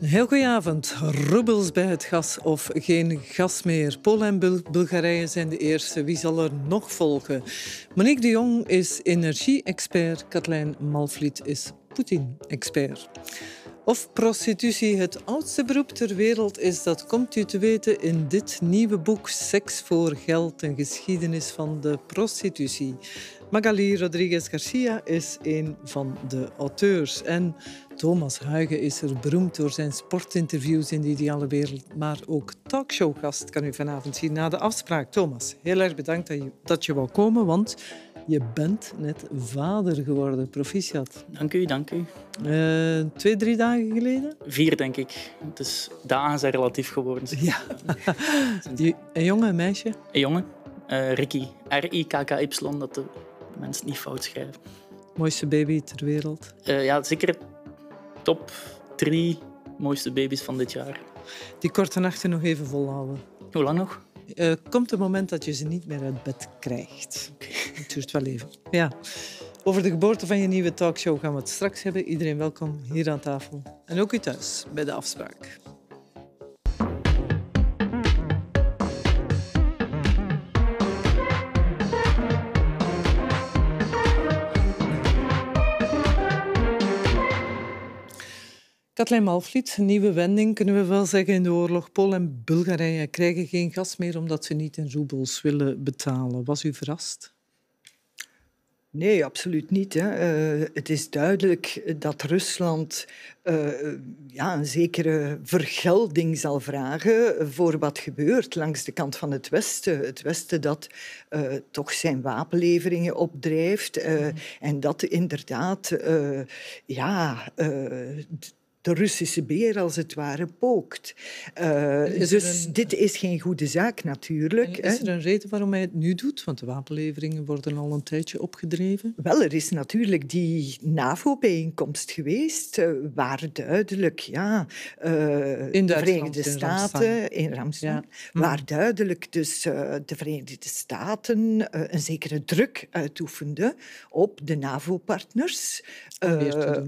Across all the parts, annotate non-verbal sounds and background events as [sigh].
Heel avond. Rubbels bij het gas of geen gas meer. Polen en Bulgarije zijn de eerste. Wie zal er nog volgen? Monique de Jong is energie-expert. Katlijn Malvliet is Poetin-expert. Of prostitutie het oudste beroep ter wereld is, dat komt u te weten in dit nieuwe boek Seks voor Geld, een geschiedenis van de prostitutie. Magali Rodriguez Garcia is een van de auteurs. En Thomas Huigen is er beroemd door zijn sportinterviews in de ideale wereld, maar ook talkshowgast kan u vanavond zien na de afspraak. Thomas, heel erg bedankt dat je, dat je komen, want je bent net vader geworden. Proficiat. Dank u, dank u. Eh, twee, drie dagen geleden? Vier, denk ik. Dus dagen zijn relatief geworden. [laughs] Ja. een jongen, een meisje? Een jongen. Uh, Ricky. R-I-K-K-Y, dat de mensen niet fout schrijven. Mooiste baby ter wereld? Eh, ja, zeker top drie mooiste baby's van dit jaar. Die korte nachten nog even volhouden. Hoe lang nog? Eh, komt het moment dat je ze niet meer uit bed krijgt. Het duurt wel even. Ja. Over de geboorte van je nieuwe talkshow gaan we het straks hebben. Iedereen welkom hier aan tafel. En ook u thuis bij de afspraak. Katlijn Malvliet, een nieuwe wending kunnen we wel zeggen in de oorlog. Polen en Bulgarije krijgen geen gas meer omdat ze niet in roebels willen betalen. Was u verrast? Nee, absoluut niet. Hè. Eh, het is duidelijk dat Rusland eh, ja, een zekere vergelding zal vragen voor wat gebeurt langs de kant van het Westen. Het Westen dat eh, toch zijn wapenleveringen opdrijft mhm. en dat inderdaad ja, de Russische beer als het ware pookt. Eh, dus dit is geen goede zaak natuurlijk. is er een reden waarom hij het nu doet? Want de wapenleveringen worden al een tijdje opgedreven. Wel, er is natuurlijk die NAVO-bijeenkomst geweest, eh, waar duidelijk, ja, de Verenigde Staten, in Ramstein, waar duidelijk dus de Verenigde Staten een zekere druk uitoefende op de NAVO-partners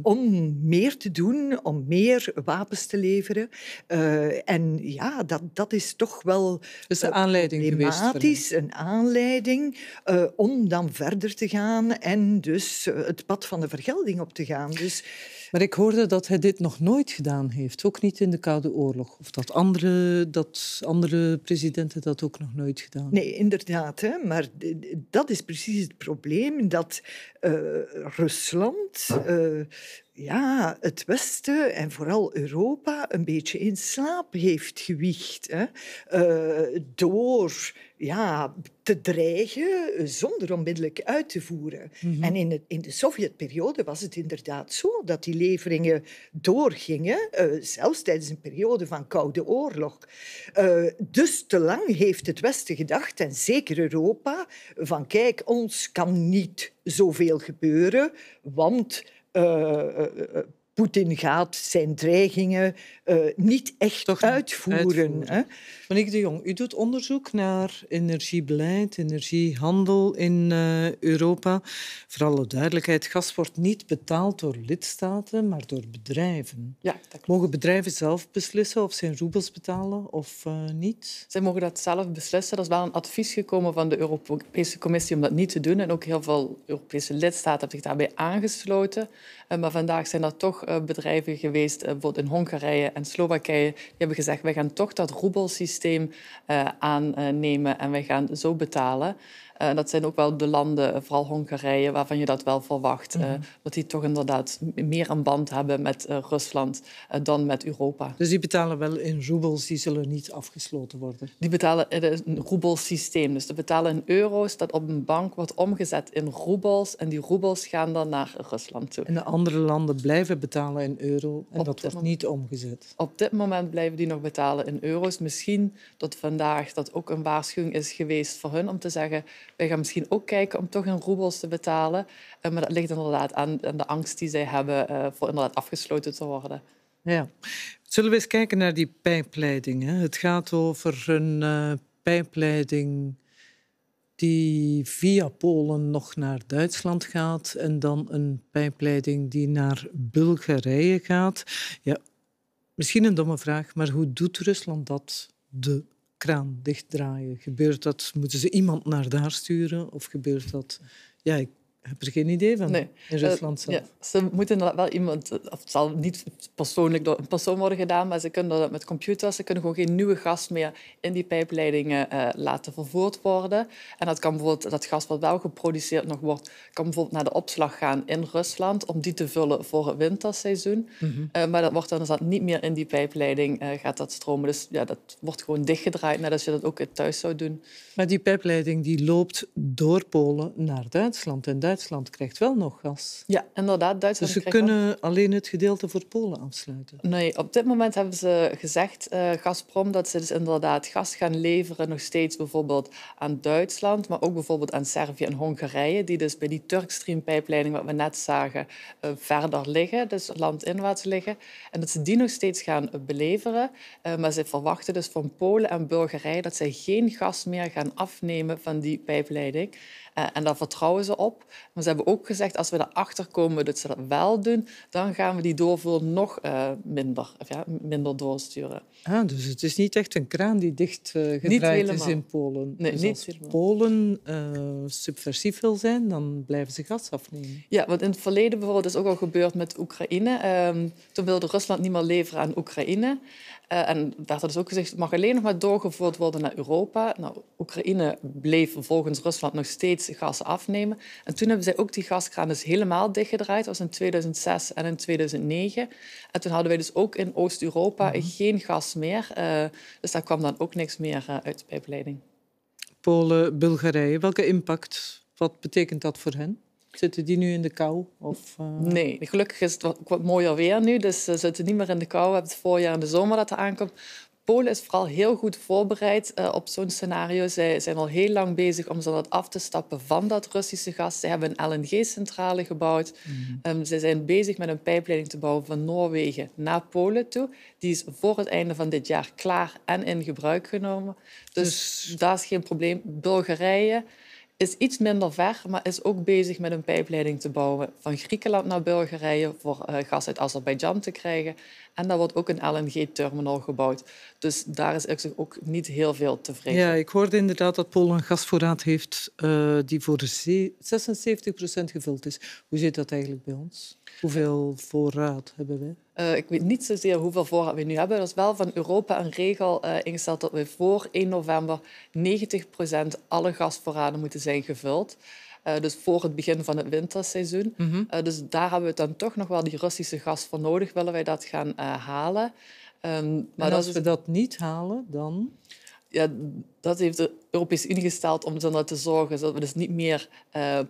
om meer te eh, doen, om meer wapens te leveren. Eh, en ja, dat, dat is toch wel dus eh, een aanleiding problematisch, geweest een aanleiding om dan verder te gaan en dus eh, het pad van de vergelding op te gaan. Dus... Maar ik hoorde dat hij dit nog nooit gedaan heeft, ook niet in de Koude Oorlog. Of dat andere, dat andere presidenten dat ook nog nooit gedaan Nee, inderdaad. Hè? Maar dat is precies het probleem, dat Rusland ja, het Westen en vooral Europa een beetje in slaap heeft gewicht. Hè? Eh, door ja, te dreigen eh, zonder onmiddellijk uit te voeren. Mhm. En in, het, in de Sovjetperiode was het inderdaad zo dat die leveringen doorgingen, eh, zelfs tijdens een periode van Koude Oorlog. dus te lang heeft het Westen gedacht, en zeker Europa, van kijk, ons kan niet zoveel gebeuren, want 呃呃呃呃。Poetin gaat zijn dreigingen eh, niet echt uitvoeren. uitvoeren. Hè? de Jong, u doet onderzoek naar energiebeleid, energiehandel in eh, Europa. Voor alle duidelijkheid, gas wordt niet betaald door lidstaten, maar door bedrijven. Ja, Mogen bedrijven zelf beslissen of ze in roebels betalen of eh, niet? Zij mogen dat zelf beslissen. Er is wel een advies gekomen van de Europese Commissie om dat niet te doen. En ook heel veel Europese lidstaten hebben zich daarbij aangesloten. Eh, maar vandaag zijn er toch eh, bedrijven geweest, eh, bijvoorbeeld in Hongarije en Slowakije, die hebben gezegd, wij gaan toch dat roebelsysteem aannemen en wij gaan zo betalen. Eh, dat zijn ook wel de landen, eh, vooral Hongarije, waarvan je dat wel verwacht. Eh, mhm. dat die toch inderdaad meer een band hebben met Rusland dan met Europa. Dus die betalen wel in roebels, die zullen niet afgesloten worden? Die betalen in een roebelsysteem. Dus ze betalen in euro's, dat op een bank wordt omgezet in roebels. En die roebels gaan dan naar Rusland toe. En de andere landen blijven betalen in euro en dat wordt niet omgezet? Op dit moment blijven die nog betalen in euro's. Misschien tot vandaag dat ook een waarschuwing is geweest voor hun om te zeggen wij gaan misschien ook kijken om toch in roebels te betalen. Eh, maar dat ligt inderdaad aan, de angst die zij hebben eh, voor inderdaad afgesloten te worden. Ja. Zullen we eens kijken naar die pijpleidingen. Het gaat over een eh, pijpleiding die via Polen nog naar Duitsland gaat en dan een pijpleiding die naar Bulgarije gaat. Ja, misschien een domme vraag, maar hoe doet Rusland dat de kraan dichtdraaien? Gebeurt dat, moeten ze iemand naar daar sturen? Of gebeurt dat, ja, heb er geen idee van in Rusland eh, ze moeten wel iemand, het eh, zal niet persoonlijk door een persoon worden gedaan, maar ze kunnen dat met computers, ze kunnen gewoon geen nieuwe gas meer in die pijpleidingen eh, laten vervoerd worden. En dat kan bijvoorbeeld, dat gas wat wel geproduceerd nog wordt, kan bijvoorbeeld naar de opslag gaan in Rusland om die te vullen voor het winterseizoen. Mhm. maar dat wordt dan dus dat niet meer in die pijpleiding gaat dat stromen. Dus ja, dat wordt gewoon dichtgedraaid nadat je dat ook thuis zou doen. Maar die pijpleiding die loopt door Polen naar Duitsland en Duitsland Duitsland krijgt wel nog gas. Ja, inderdaad. Duitsland dus ze kunnen alleen het gedeelte voor Polen afsluiten? Nee, op dit moment hebben ze gezegd, uh, Gazprom, dat ze dus inderdaad gas gaan leveren nog steeds bijvoorbeeld aan Duitsland, maar ook bijvoorbeeld aan Servië en Hongarije, die dus bij die Turkstream-pijpleiding, wat we net zagen, eh, verder liggen, dus landinwaarts liggen. En dat ze die nog steeds gaan beleveren. Eh, maar ze verwachten dus van Polen en Bulgarije dat zij geen gas meer gaan afnemen van die pijpleiding. Eh, en daar vertrouwen ze op. Maar ze hebben ook gezegd, als we erachter komen dat ze dat wel doen, dan gaan we die doorvoer nog eh, minder, minder doorsturen. Ah, dus het is niet echt een kraan die dicht eh, gedraaid is in Polen. Nee, dus niet als Polen subversief wil zijn, dan blijven ze gas afnemen. Ja, want in het verleden bijvoorbeeld is ook al gebeurd met Oekraïne. Ehm, toen wilde Rusland niet meer leveren aan Oekraïne. Eh, en werd er dus ook gezegd, het mag alleen nog maar doorgevoerd worden naar Europa. Nou, Oekraïne bleef volgens Rusland nog steeds gas afnemen. En toen hebben zij ook die gaskraan dus helemaal dichtgedraaid. Dat was in 2006 en in 2009. En toen hadden wij dus ook in Oost-Europa mhm. geen gas meer. Eh, dus daar kwam dan ook niks meer eh, uit de pijpleiding. Polen, Bulgarije, welke impact? Wat betekent dat voor hen? Zitten die nu in de kou? Of, eh, Nee, gelukkig is het wat mooier weer nu, dus eh, ze zitten niet meer in de kou. We hebben het voorjaar en de zomer dat er aankomt. Polen is vooral heel goed voorbereid eh, op zo'n scenario. Zij zijn al heel lang bezig om dat af te stappen van dat Russische gas. Ze hebben een LNG-centrale gebouwd. Mhm. Ehm, ze zijn bezig met een pijpleiding te bouwen van Noorwegen naar Polen toe. Die is voor het einde van dit jaar klaar en in gebruik genomen. Dus, dus... daar is geen probleem. Bulgarije is iets minder ver, maar is ook bezig met een pijpleiding te bouwen van Griekenland naar Bulgarije voor eh, gas uit Azerbeidzjan te krijgen. En daar wordt ook een LNG-terminal gebouwd. Dus daar is zich ook niet heel veel tevreden. Ja, ik hoorde inderdaad dat Polen een gasvoorraad heeft eh, die voor 76% gevuld is. Hoe zit dat eigenlijk bij ons? Hoeveel voorraad hebben we? Eh, ik weet niet zozeer hoeveel voorraad we nu hebben. Er is wel van Europa een regel eh, ingesteld dat we voor 1 november 90% alle gasvoorraden moeten zijn gevuld. Eh, dus voor het begin van het winterseizoen. Mhm. Eh, dus daar hebben we dan toch nog wel die Russische gas voor nodig, willen wij dat gaan eh, halen. Ehm, maar als we dat niet halen, dan? ja, dat heeft de Europese Unie gesteld om ervoor dus te zorgen dat we dus niet meer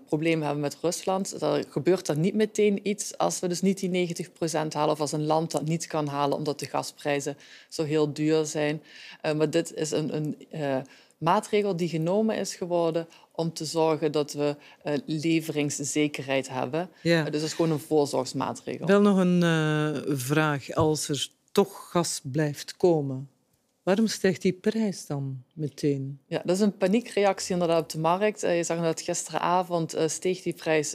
problemen hebben met Rusland. Er gebeurt dan niet meteen iets als we dus niet die 90% halen of als een land dat niet kan halen omdat de gasprijzen zo heel duur zijn. maar dit is een, een maatregel die genomen is geworden om te zorgen dat we eh, leveringszekerheid hebben. Ja. Eh, dus dat is gewoon een voorzorgsmaatregel. Wel nog een eh, vraag. Als er toch gas blijft komen, Waarom stijgt die prijs dan meteen? Ja, dat is een paniekreactie inderdaad op de markt. Je zag dat gisteravond steeg die prijs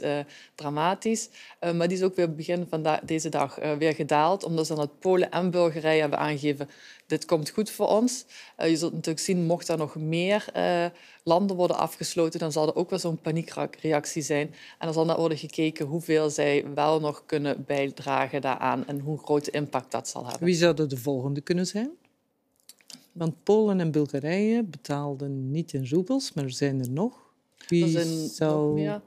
dramatisch. maar die is ook weer begin van deze dag weer gedaald, omdat ze dan het Polen en Bulgarije hebben aangegeven dit komt goed voor ons. Eh, je zult natuurlijk zien, mocht er nog meer eh, landen worden afgesloten, dan zal er ook wel zo'n paniekreactie zijn. En dan zal naar worden gekeken hoeveel zij wel nog kunnen bijdragen daaraan en hoe groot impact dat zal hebben. Wie zouden de volgende kunnen zijn? Want Polen en Bulgarije betaalden niet in roebels, maar zijn er nog. Wie er zou... nog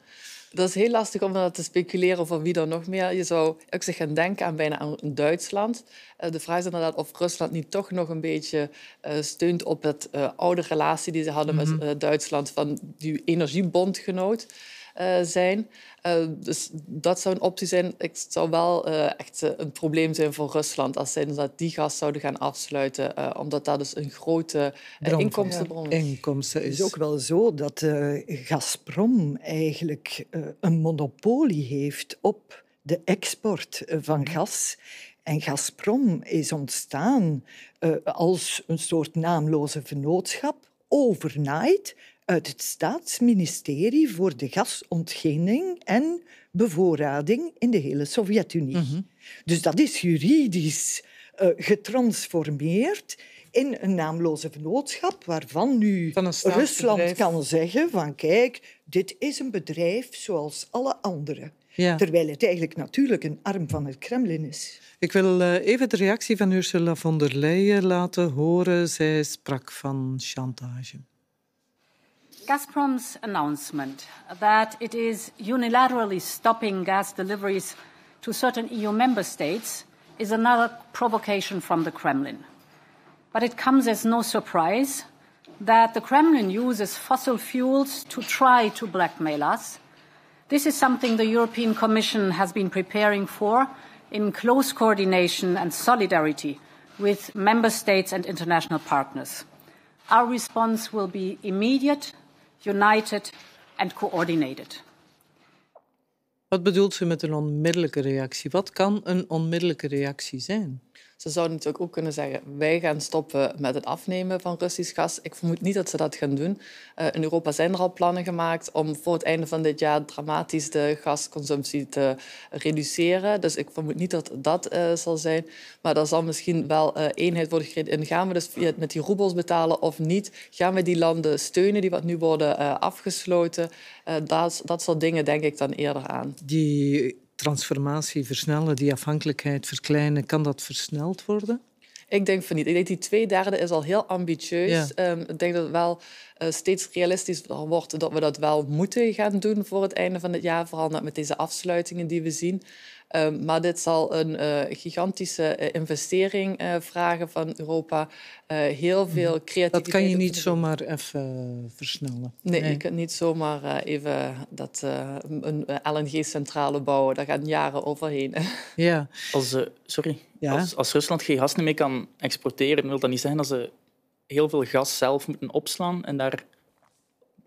dat is heel lastig om te speculeren over wie er nog meer. Je zou ook zich gaan denken aan bijna aan Duitsland. Eh, de vraag is inderdaad of Rusland niet toch nog een beetje eh, steunt op het eh, oude relatie die ze hadden met mhm. Duitsland van die energiebondgenoot. Eh, zijn. Eh, dus dat zou een optie zijn. Het zou wel eh, echt een probleem zijn voor Rusland als zij dat die gas zouden gaan afsluiten, omdat dat dus een grote inkomstenbron is. Inkomsten is. Het is dus ook wel zo dat Gazprom eigenlijk een monopolie heeft op de export van gas. En Gazprom is ontstaan als een soort naamloze vennootschap, overnight, uit het Staatsministerie voor de gasontginning en bevoorrading in de hele Sovjet-Unie. Mhm. Dus dat is juridisch eh, getransformeerd in een naamloze vennootschap waarvan nu Rusland kan zeggen van kijk, dit is een bedrijf zoals alle anderen. Terwijl het eigenlijk natuurlijk een arm van het Kremlin is. Ik wil eh, even de reactie van Ursula von der Leyen laten horen. Zij sprak van chantage. Gazprom's announcement that it is unilaterally stopping gas deliveries to certain EU member states is another provocation from the Kremlin. But it comes as no surprise that the Kremlin uses fossil fuels to try to blackmail us. This is something the European Commission has been preparing for in close coordination and solidarity with member states and international partners. Our response will be immediate united and coordinated. Wat bedoelt u met een onmiddellijke reactie? Wat kan een onmiddellijke reactie zijn? Ze zouden natuurlijk ook kunnen zeggen, wij gaan stoppen met het afnemen van Russisch gas. Ik vermoed niet dat ze dat gaan doen. Eh, in Europa zijn er al plannen gemaakt om voor het einde van dit jaar dramatisch de gasconsumptie te reduceren. Dus ik vermoed niet dat dat eh, zal zijn. Maar er zal misschien wel eh, eenheid worden gecreëerd in gaan we dus met die roebels betalen of niet. Gaan we die landen steunen die wat nu worden afgesloten? dat, dat soort dingen denk ik dan eerder aan. Die transformatie versnellen, die afhankelijkheid verkleinen, kan dat versneld worden? Ik denk van niet. Ik denk die twee derde is al heel ambitieus. Ehm, ik denk dat het wel eh, steeds realistischer wordt dat we dat wel moeten gaan doen voor het einde van het jaar. Vooral met deze afsluitingen die we zien. Ehm, maar dit zal een eh, gigantische eh, investering eh, vragen van Europa. heel mhm. veel creativiteit. Dat kan je niet zomaar even versnellen. Nee, je kunt niet zomaar even dat, een LNG-centrale bouwen. Daar gaan jaren overheen. [laughs] Ja. Als, sorry. Als, als, Rusland geen gas meer kan exporteren, wil dat niet zeggen dat ze heel veel gas zelf moeten opslaan en daar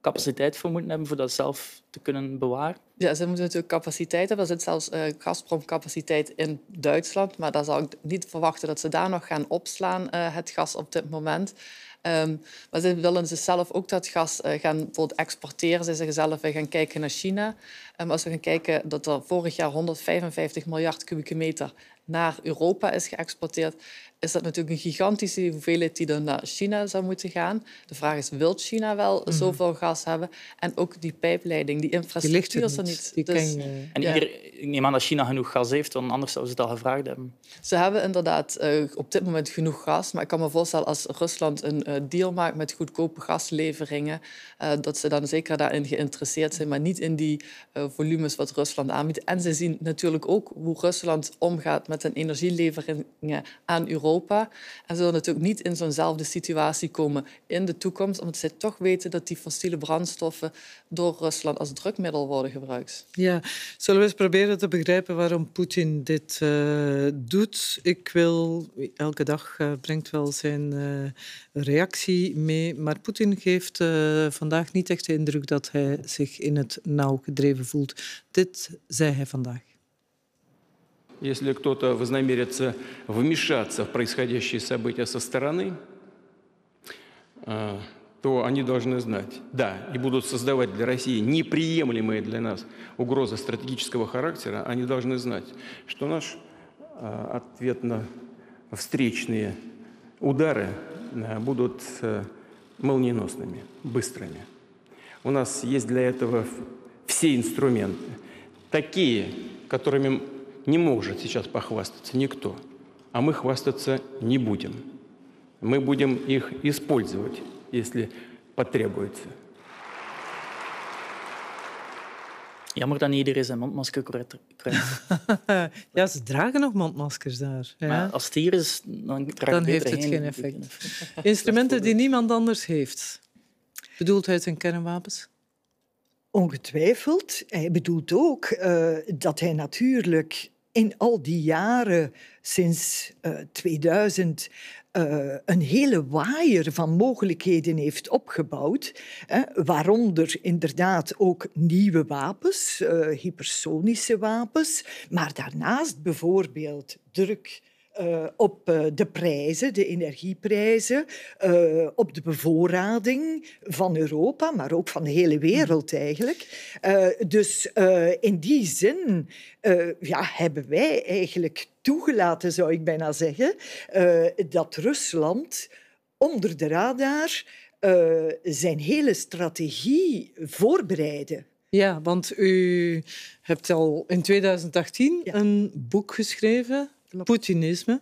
capaciteit voor moeten hebben voor dat zelf te kunnen bewaren? Ja, ze moeten natuurlijk capaciteit hebben. Er zit zelfs uh, in Duitsland. Maar daar zou ik niet verwachten dat ze daar nog gaan opslaan, eh, het gas op dit moment. Ehm, maar ze willen ze dus zelf ook dat gas eh, gaan bijvoorbeeld exporteren. Ze zeggen zelf, we gaan kijken naar China. Um, als we gaan kijken dat er vorig jaar 155 miljard kubieke meter naar Europa is geëxporteerd, is dat natuurlijk een gigantische hoeveelheid die dan naar China zou moeten gaan. De vraag is, wil China wel mhm. zoveel gas hebben? En ook die pijpleiding, die infrastructuur die is er niet. Dus- kan, eh, en ieder, ik neem aan dat China genoeg gas heeft, want anders zouden ze het al gevraagd hebben. Ze hebben inderdaad eh, op dit moment genoeg gas. Maar ik kan me voorstellen, als Rusland een eh, deal maakt met goedkope gasleveringen, dat ze dan zeker daarin geïnteresseerd zijn, maar niet in die volumes wat Rusland aanbiedt. En ze zien natuurlijk ook hoe Rusland omgaat met hun energieleveringen aan Europa Europa. En zullen natuurlijk niet in zo'nzelfde situatie komen in de toekomst, omdat zij toch weten dat die fossiele brandstoffen door Rusland als drukmiddel worden gebruikt. Ja, zullen we eens proberen te begrijpen waarom Poetin dit eh, doet? Ik wil, elke dag eh, brengt wel zijn eh, reactie mee, maar Poetin geeft vandaag niet echt de indruk dat hij zich in het nauw gedreven voelt. Dit zei hij vandaag. если кто-то вознамерится вмешаться в происходящие события со стороны, э, то они должны знать, да, и будут создавать для России неприемлемые для нас угрозы стратегического характера, они должны знать, что наш э, ответ на встречные удары э, будут молниеносными, быстрыми. У нас есть для этого все инструменты, такие, которыми не может сейчас похвастаться никто, а мы хвастаться не будем. Мы будем их использовать, если потребуется. Jammer dat niet iedereen zijn mondmasker kwijt [laughs] ja, ze dragen nog mondmaskers daar. Ja. Maar als het hier is, dan, dan heeft het geen effect. [laughs] Instrumenten die niemand anders heeft. Bedoelt hij zijn kernwapens? Ongetwijfeld. Hij bedoelt ook uh, dat hij natuurlijk in al die jaren sinds 2000 eh, eh, een hele waaier van mogelijkheden heeft opgebouwd, hè, waaronder inderdaad ook nieuwe wapens, eh, hypersonische wapens, maar daarnaast bijvoorbeeld druk eh, op eh, de prijzen, de energieprijzen, eh, op de bevoorrading van Europa, maar ook van de hele wereld eigenlijk. dus in die zin ja, hebben wij eigenlijk toegelaten, zou ik bijna zeggen, dat Rusland onder de radar zijn hele strategie voorbereidde. Ja, want u hebt al in 2018 een boek geschreven Poetinisme.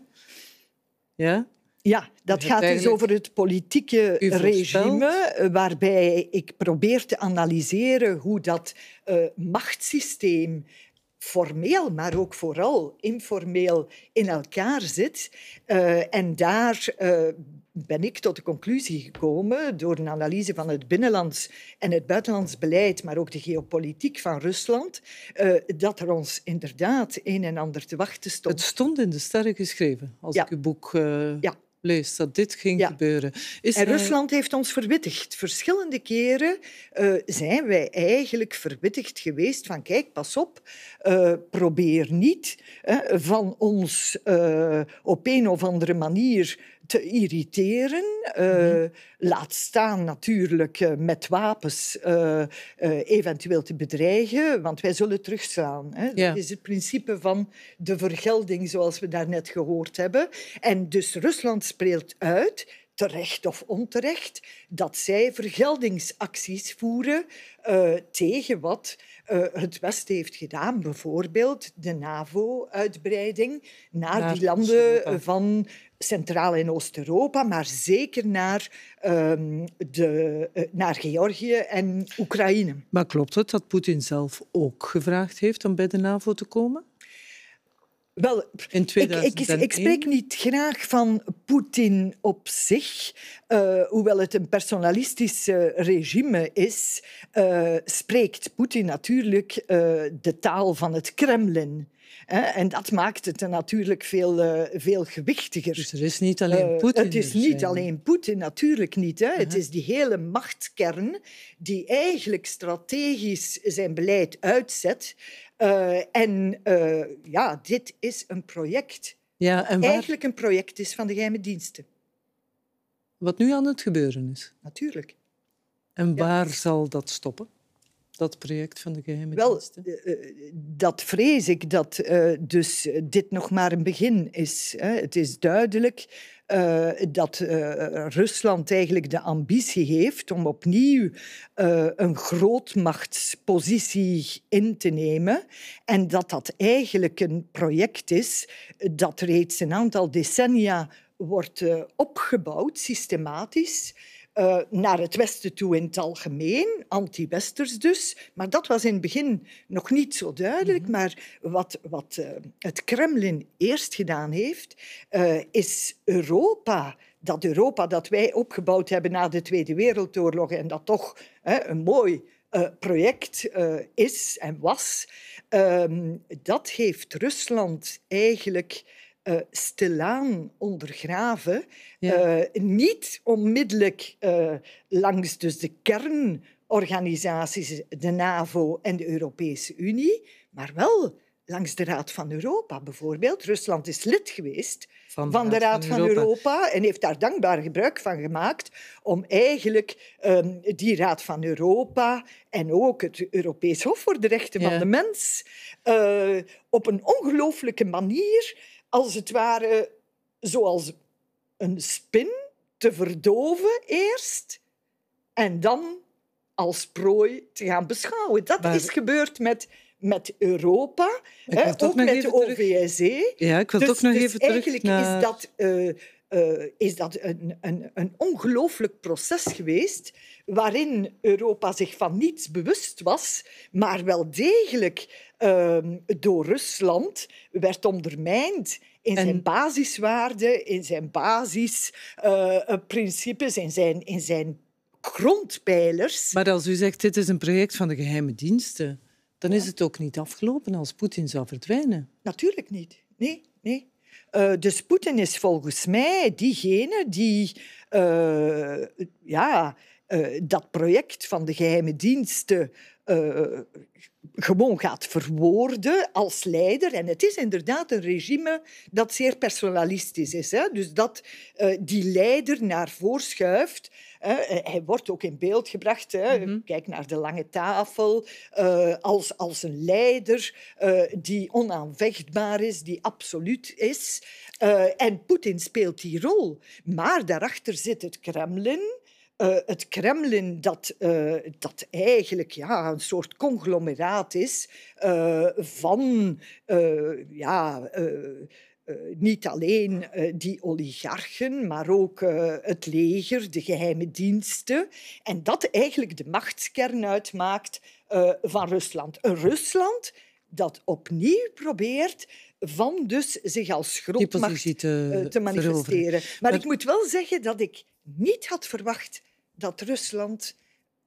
Ja? Ja, dat gaat dus over het politieke regime, eh, waarbij ik probeer te analyseren hoe dat uh, machtssysteem formeel, maar ook vooral informeel in elkaar zit. Eh, en daar ben ik tot de conclusie gekomen door een analyse van het binnenlands en het buitenlands beleid, maar ook de geopolitiek van Rusland, eh, dat er ons inderdaad een en ander te wachten stond. Het stond in de sterren geschreven, als ik uw boek eh, lees, dat dit ging ja. gebeuren. en Rusland heeft ons verwittigd. Verschillende keren eh, zijn wij eigenlijk verwittigd geweest van kijk, pas op, probeer niet van ons op een of andere manier te irriteren. Eh, mhm. Laat staan natuurlijk eh, met wapens eh, eventueel te bedreigen, want wij zullen terugslaan. Hè. Dat is het principe van de vergelding, zoals we daarnet gehoord hebben. En dus Rusland speelt uit terecht of onterecht, dat zij vergeldingsacties voeren tegen wat het Westen heeft gedaan. Bijvoorbeeld de NAVO-uitbreiding naar die landen van Centraal- en Oost-Europa, maar zeker naar, ehm, de, eh, naar Georgië en Oekraïne. Maar klopt het dat Poetin zelf ook gevraagd heeft om bij de NAVO te komen? Wel, ik, ik, ik, spreek niet graag van Poetin op zich. Eh, hoewel het een personalistisch eh, regime is, spreekt Poetin natuurlijk de taal van het Kremlin. En dat maakt het natuurlijk veel, eh, veel gewichtiger. Dus er is niet alleen eh, Poetin. het is dus, niet eh, alleen Poetin, natuurlijk niet. Hè. Het uh-huh. is die hele machtkern die eigenlijk strategisch zijn beleid uitzet. en ja, dit is een project. Ja, en waar... Eigenlijk een project is van de geheime diensten. Wat nu aan het gebeuren is. Natuurlijk. En waar zal dat stoppen? dat project van de geheime Wel, eh, eh, dat vrees ik, dat eh, dus dit nog maar een begin is. Hè. Het is duidelijk dat Rusland eigenlijk de ambitie heeft om opnieuw een grootmachtspositie in te nemen. En dat dat eigenlijk een project is dat reeds een aantal decennia wordt opgebouwd, systematisch. Eh, naar het Westen toe in het algemeen, anti-Westers dus. Maar dat was in het begin nog niet zo duidelijk. Mhm. Maar wat, wat eh, het Kremlin eerst gedaan heeft, eh, is Europa dat Europa dat wij opgebouwd hebben na de Tweede Wereldoorlog en dat toch een mooi project is en was, ehm, dat heeft Rusland eigenlijk uh, stilaan ondergraven. Eh, niet onmiddellijk eh, langs dus de kernorganisaties, de NAVO en de Europese Unie, maar wel langs de Raad van Europa bijvoorbeeld. Rusland is lid geweest van de, Raad, van, Europa. en heeft daar dankbaar gebruik van gemaakt om eigenlijk ehm, die Raad van Europa en ook het Europees Hof voor de Rechten van de Mens op een ongelooflijke manier als het ware zoals een spin te verdoven eerst en dan als prooi te gaan beschouwen. Dat is gebeurd met, met Europa, hè, ook met de OVSE. Ja, ik wil dus, toch nog dus even terug naar... Eigenlijk is dat uh, eh, is dat een, een, een ongelooflijk proces geweest waarin Europa zich van niets bewust was, maar wel degelijk ehm, door Rusland werd ondermijnd in zijn basiswaarden, in zijn basisprincipes, eh, uh, in zijn, in zijn grondpijlers. Maar als u zegt, dit is een project van de geheime diensten, dan is het ook niet afgelopen als Poetin zou verdwijnen. Natuurlijk niet. Nee, nee. Eh, dus Poetin is volgens mij diegene die eh, ja, eh, dat project van de geheime diensten gewoon gaat verwoorden als leider. En het is inderdaad een regime dat zeer personalistisch is. Hè? Dus dat die leider naar voren schuift hij wordt ook in beeld gebracht. Hè. Mhm. Kijk naar de lange tafel. Eh, als, als een leider eh, die onaanvechtbaar is, die absoluut is. Eh, en Poetin speelt die rol. Maar daarachter zit het Kremlin. Uh, het Kremlin, dat, uh, dat eigenlijk ja, een soort conglomeraat is uh, van ja, eh, niet alleen eh, die oligarchen, maar ook eh, het leger, de geheime diensten. En dat eigenlijk de machtskern uitmaakt van Rusland. Een Rusland dat opnieuw probeert van dus zich als grootmacht te, manifesteren. Maar, ik moet wel zeggen dat ik niet had verwacht dat Rusland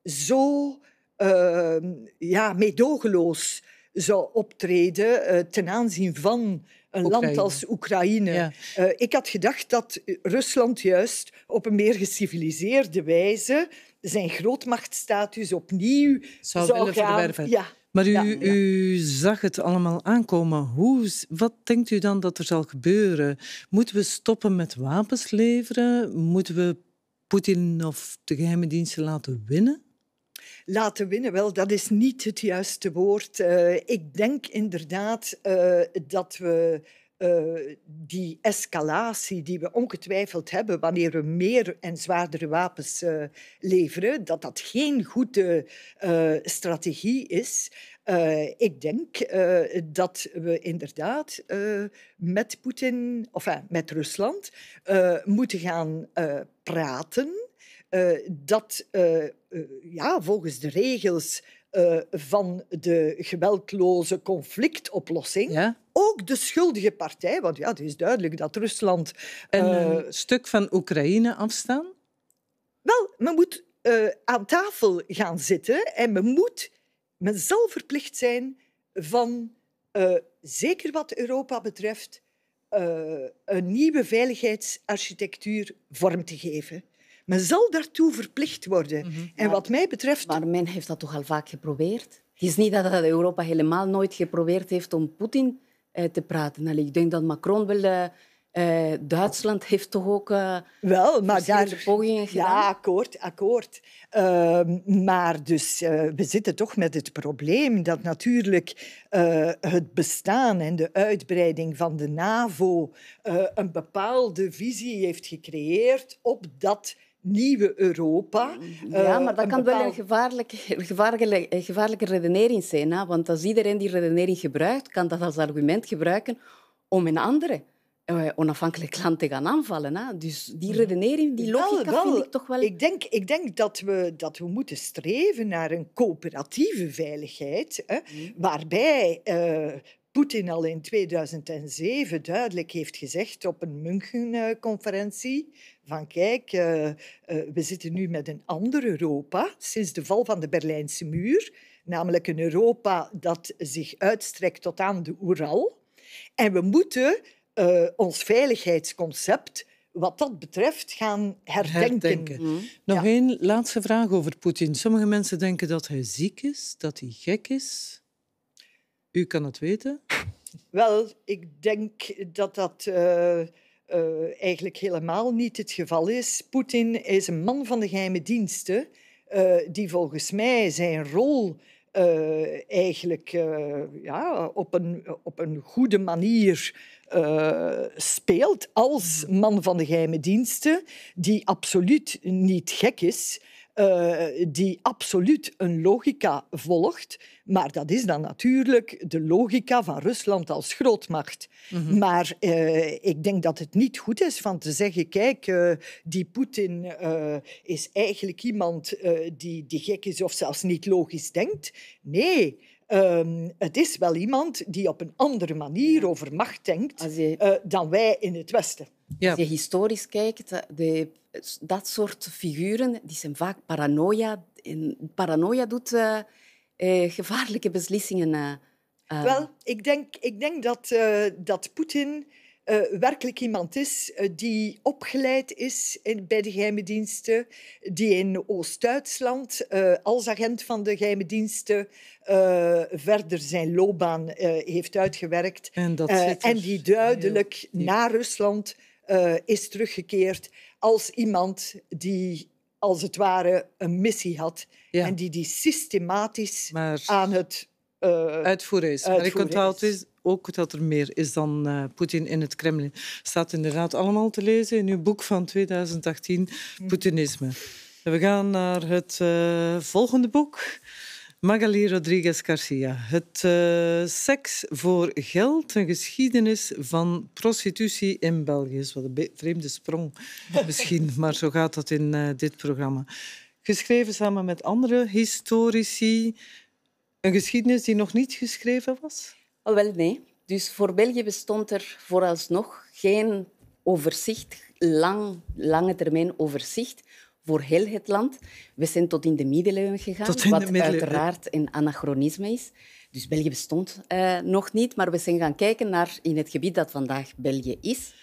zo uh, ja, meedogenloos zou optreden ten aanzien van een land als Oekraïne. Eh, ik had gedacht dat eh, Rusland juist op een meer geciviliseerde wijze zijn grootmachtstatus opnieuw zou, willen verwerven. Maar u, u, zag het allemaal aankomen. Hoe, wat denkt u dan dat er zal gebeuren? Moeten we stoppen met wapens leveren? Moeten we Poetin of de geheime diensten laten winnen? laten winnen, wel, dat is niet het juiste woord. Eh, ik denk inderdaad eh, dat we eh, die escalatie die we ongetwijfeld hebben wanneer we meer en zwaardere wapens leveren, dat dat geen goede strategie is. ik denk dat we inderdaad met Poetin, of met Rusland, moeten gaan praten eh, dat eh, eh, ja, volgens de regels van de geweldloze conflictoplossing ook de schuldige partij, want ja, het is duidelijk dat Rusland... Een stuk van Oekraïne afstaan? Wel, men moet aan tafel gaan zitten en men moet, men zal verplicht zijn van, zeker wat Europa betreft, een nieuwe veiligheidsarchitectuur vorm te geven. Men zal daartoe verplicht worden. Mhm. En wat mij betreft... Maar men heeft dat toch al vaak geprobeerd? Het is niet dat Europa helemaal nooit geprobeerd heeft om Poetin eh, te praten. ik denk dat Macron wel... Eh, eh, Duitsland heeft toch ook uh, Wel, maar daar, pogingen gedaan? Ja, akkoord, akkoord. Ehm, maar dus, we zitten toch met het probleem dat natuurlijk het bestaan en de uitbreiding van de NAVO een bepaalde visie heeft gecreëerd op dat nieuwe Europa. Ja, eh, maar dat kan wel een gevaarlijke, gevaarlijke, gevaarlijke redenering zijn. Hè? Want als iedereen die redenering gebruikt, kan dat als argument gebruiken om een andere eh, onafhankelijk land te gaan aanvallen. Hè? Dus die redenering, die logica vind ik toch wel... Ik denk, ik denk dat, we, dat we moeten streven naar een coöperatieve veiligheid, hè, mm. waarbij... Eh, Poetin al in 2007 duidelijk heeft gezegd op een München-conferentie van kijk, eh, eh, we zitten nu met een ander Europa sinds de val van de Berlijnse muur, namelijk een Europa dat zich uitstrekt tot aan de Oeral. En we moeten eh, ons veiligheidsconcept wat dat betreft gaan herdenken. Mm. Nog één laatste vraag over Poetin. Sommige mensen denken dat hij ziek is, dat hij gek is. U kan het weten. Wel, ik denk dat dat eh, eh, eigenlijk helemaal niet het geval is. Poetin is een man van de geheime diensten eh, die volgens mij zijn rol eigenlijk ja, op, een, op een goede manier speelt als man van de geheime diensten, die absoluut niet gek is. Eh, die absoluut een logica volgt. Maar dat is dan natuurlijk de logica van Rusland als grootmacht. Mhm. Maar eh, ik denk dat het niet goed is van te zeggen, kijk, eh, die Poetin is eigenlijk iemand die, die gek is of zelfs niet logisch denkt. Nee, Ehm, het is wel iemand die op een andere manier over macht denkt eh, dan wij in het Westen. Als je historisch kijkt, de, dat soort figuren die zijn vaak paranoia. paranoia doet eh, eh, gevaarlijke beslissingen. Wel, ik denk, ik denk dat, dat Poetin uh, werkelijk iemand is eh, die opgeleid is in, bij de geheime diensten, die in Oost-Duitsland eh, als agent van de geheime diensten verder zijn loopbaan heeft uitgewerkt. En, dat en die duidelijk naar Rusland is teruggekeerd als iemand die als het ware een missie had en die die systematisch aan het uitvoeren is. Uitvoeren maar ik onthoud is dus- ook dat er meer is dan eh, Poetin in het Kremlin. Staat inderdaad allemaal te lezen in uw boek van 2018, Poetinisme. We gaan naar het eh, volgende boek. Magali Rodriguez Garcia. Het eh, Seks voor Geld, een geschiedenis van prostitutie in België. Is wat een vreemde sprong [laughs] misschien, maar zo gaat dat in dit programma. Geschreven samen met andere historici. Een geschiedenis die nog niet geschreven was? Wel, nee. Dus voor België bestond er vooralsnog geen overzicht, lang, lange termijn overzicht voor heel het land. We zijn tot in de middeleeuwen gegaan, wat uiteraard een anachronisme is. Dus België bestond eh, nog niet, maar we zijn gaan kijken naar in het gebied dat vandaag België is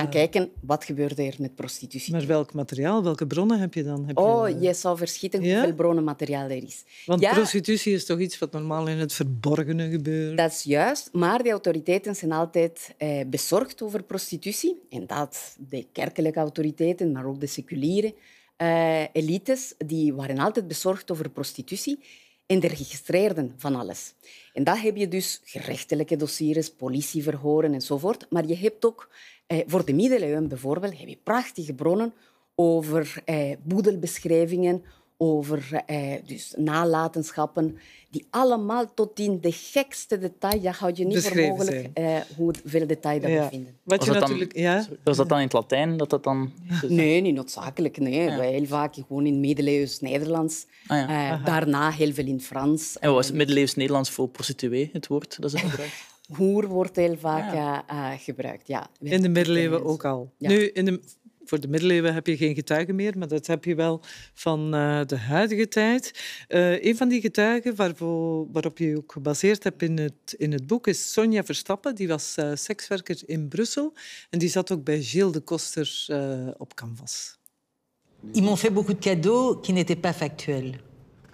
maar, kijken wat gebeurde er met prostitutie. Maar welk materiaal, welke bronnen heb je dan? Heb oh, eh, je, zou verschieten ja? hoeveel bronnenmateriaal er is. Want prostitutie is toch iets wat normaal in het verborgene gebeurt? Dat is juist, maar de autoriteiten zijn altijd eh, bezorgd over prostitutie. En dat de kerkelijke autoriteiten, maar ook de seculiere eh, elites, die waren altijd bezorgd over prostitutie en de registreerden van alles. En dat heb je dus gerechtelijke dossiers, politieverhoren enzovoort, maar je hebt ook eh, voor de middeleeuwen bijvoorbeeld heb je prachtige bronnen over eh, boedelbeschrijvingen, over eh, dus nalatenschappen, die allemaal tot in de gekste detail, ja, houd je niet voor mogelijk eh, hoeveel detail dat ja. we vinden. Wat je was natuurlijk, ja? Was dat dan in het Latijn? Dat dat dan... Nee, niet noodzakelijk. Nee. Ja. Heel vaak gewoon in middeleeuws Nederlands. Ah, ja. Eh, daarna heel veel in Frans. En was eh, middeleeuws Nederlands voor prostituee, het woord dat ze gebruikt? hoer wordt heel vaak eh, eh, gebruikt. Ja, in de middeleeuwen ook al. Nu, in de, voor de middeleeuwen heb je geen getuigen meer, maar dat heb je wel van eh, de huidige tijd. Uh, een van die getuigen waarop je ook gebaseerd hebt in het, in het boek is Sonja Verstappen. Die was sekswerker in Brussel en die zat ook bij Gilles de Koster op canvas. Ils m'ont fait beaucoup de cadeaux qui n'étaient pas factuels.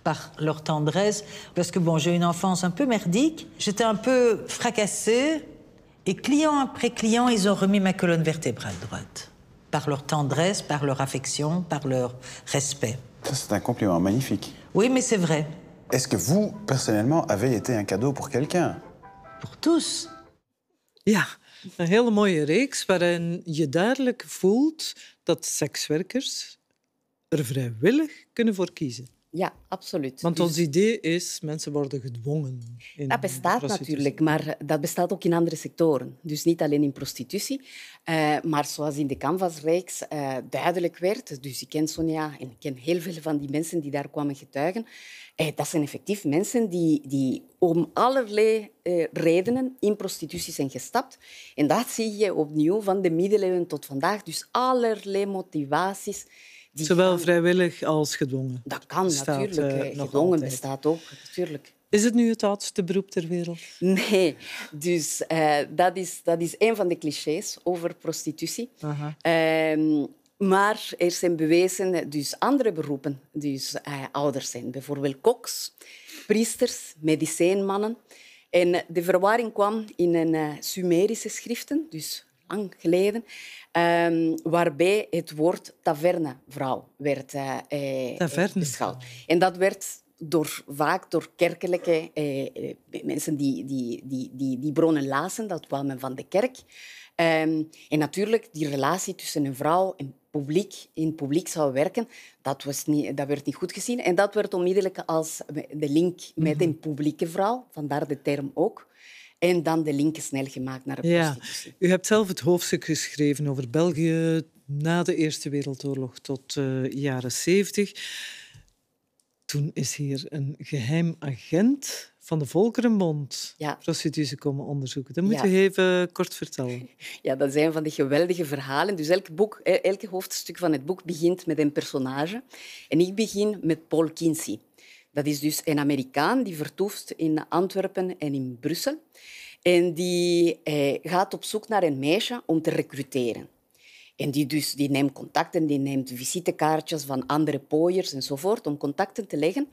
par leur tendresse. Parce que bon, j'ai une enfance un peu merdique. J'étais un peu fracassée. Et client après client, ils ont remis ma colonne vertébrale droite. Par leur tendresse, par leur affection, par leur respect. c'est un compliment magnifique. Oui, mais c'est vrai. Est-ce que vous, personnellement, avez été un cadeau pour quelqu'un Pour tous. Ja, een hele mooie reeks waarin je duidelijk voelt dat sekswerkers er vrijwillig kunnen voor kiezen. Ja, absoluut. Want dus ons idee is, mensen worden gedwongen. In dat bestaat natuurlijk, maar dat bestaat ook in andere sectoren. Dus niet alleen in prostitutie, eh, maar zoals in de Canvas-reeks eh, duidelijk werd. Dus ik ken Sonja en ik ken heel veel van die mensen die daar kwamen getuigen. Eh, dat zijn effectief mensen die, die om allerlei redenen in prostitutie zijn gestapt. En dat zie je opnieuw van de middeleeuwen tot vandaag. Dus allerlei motivaties Zowel vrijwillig als gedwongen. Dat kan natuurlijk. Eh, gedwongen bestaat ook, natuurlijk. Is het nu het oudste beroep ter wereld? Nee, dus eh, dat, is, dat is een van de clichés over prostitutie. Ehm, maar er zijn bewezen dus andere beroepen, dus eh, ouder zijn bijvoorbeeld koks, priesters, medicijnmannen. En de verwarring kwam in een Sumerische schriften, dus lang geleden, ehm, waarbij het woord tavernevrouw werd eh, eh, beschouwd. En dat werd door, vaak door kerkelijke eh, mensen die die, die, die die bronnen lazen, dat kwam van de kerk. Ehm, en natuurlijk, die relatie tussen een vrouw en publiek, in publiek zou werken, dat, was niet, dat werd niet goed gezien. En dat werd onmiddellijk als de link met mhm. een publieke vrouw, vandaar de term ook. En dan de linken snel gemaakt naar de ja. U hebt zelf het hoofdstuk geschreven over België na de Eerste Wereldoorlog tot de eh, jaren zeventig. Toen is hier een geheim agent van de Volkerenbond ja. prostitutie komen onderzoeken. Dat moet ja. even kort vertellen. [laughs] Ja, dat zijn van die geweldige verhalen. Dus elk, boek, eh, elk hoofdstuk van het boek begint met een personage. En ik begin met Paul Kinsey. Dat is dus een Amerikaan die vertoeft in Antwerpen en in Brussel. En die eh, gaat op zoek naar een meisje om te recruteren. En die, dus, die neemt contacten, die neemt visitekaartjes van andere pooiers enzovoort om contacten te leggen.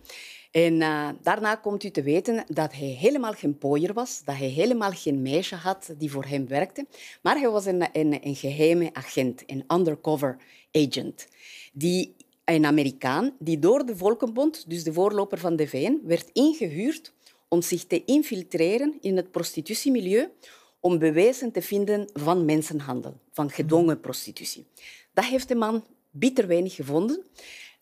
En eh, daarna komt u te weten dat hij helemaal geen pooier was, dat hij helemaal geen meisje had die voor hem werkte, maar hij was een, een, een geheime agent, een undercover agent, die een Amerikaan die door de Volkenbond, dus de voorloper van de VN, werd ingehuurd om zich te infiltreren in het prostitutiemilieu om bewijzen te vinden van mensenhandel, van gedwongen prostitutie. Dat heeft de man bitter weinig gevonden.